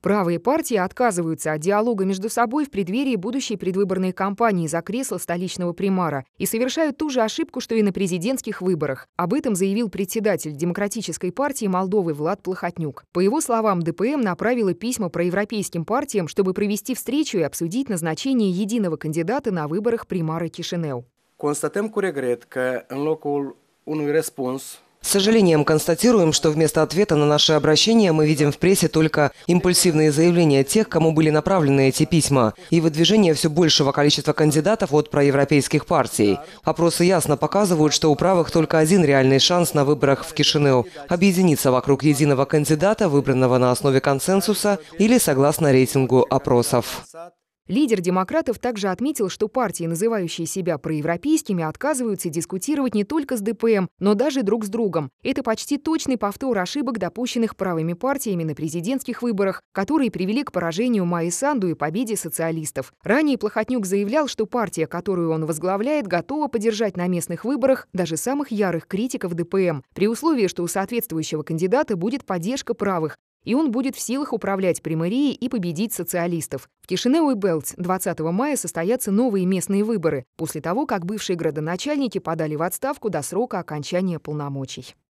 Правые партии отказываются от диалога между собой в преддверии будущей предвыборной кампании за кресло столичного примара и совершают ту же ошибку, что и на президентских выборах. Об этом заявил председатель Демократической партии Молдовы Влад Плохотнюк. По его словам, ДПМ направила письма проевропейским партиям, чтобы провести встречу и обсудить назначение единого кандидата на выборах примара Кишинеу. Констатем cu regret că în с сожалением констатируем, что вместо ответа на наши обращения мы видим в прессе только импульсивные заявления тех, кому были направлены эти письма, и выдвижение все большего количества кандидатов от проевропейских партий. Опросы ясно показывают, что у правых только один реальный шанс на выборах в Кишинев – объединиться вокруг единого кандидата, выбранного на основе консенсуса или согласно рейтингу опросов. Лидер демократов также отметил, что партии, называющие себя проевропейскими, отказываются дискутировать не только с ДПМ, но даже друг с другом. Это почти точный повтор ошибок, допущенных правыми партиями на президентских выборах, которые привели к поражению Майи Санду и победе социалистов. Ранее Плохотнюк заявлял, что партия, которую он возглавляет, готова поддержать на местных выборах даже самых ярых критиков ДПМ, при условии, что у соответствующего кандидата будет поддержка правых, и он будет в силах управлять Примерией и победить социалистов. В Кишинеу-Белтс 20 мая состоятся новые местные выборы, после того, как бывшие градоначальники подали в отставку до срока окончания полномочий.